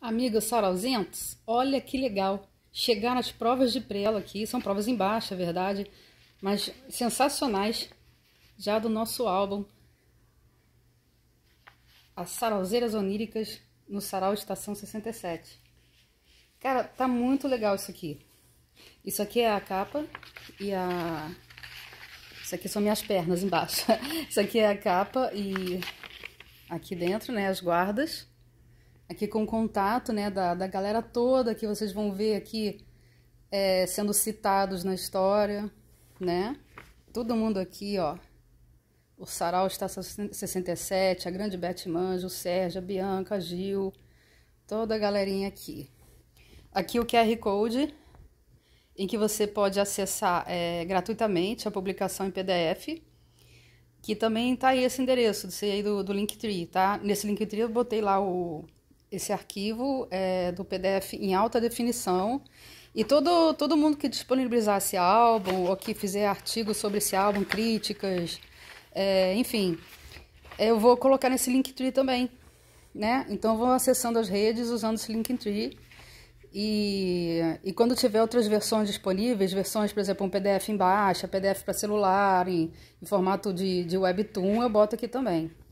Amigos sarauzentos, olha que legal. Chegaram as provas de prelo aqui, são provas em baixa, é verdade, mas sensacionais, já do nosso álbum. As sarauzeiras oníricas no Sarau Estação 67. Cara, tá muito legal isso aqui. Isso aqui é a capa e a... Isso aqui são minhas pernas embaixo. isso aqui é a capa e aqui dentro, né, as guardas aqui com o contato né, da, da galera toda que vocês vão ver aqui é, sendo citados na história, né? Todo mundo aqui, ó. O Sarau está 67, a grande bete Manjo, o Sérgio, a Bianca, a Gil, toda a galerinha aqui. Aqui o QR Code, em que você pode acessar é, gratuitamente a publicação em PDF, que também tá aí esse endereço, você aí do, do Linktree, tá? Nesse Linktree eu botei lá o, esse arquivo é, do PDF em alta definição. E todo, todo mundo que disponibilizar esse álbum ou que fizer artigos sobre esse álbum, críticas, é, enfim, eu vou colocar nesse Linktree também, né? Então vou acessando as redes usando esse Linktree. E, e quando tiver outras versões disponíveis, versões, por exemplo, um PDF em baixa, PDF para celular, em, em formato de, de webtoon, eu boto aqui também.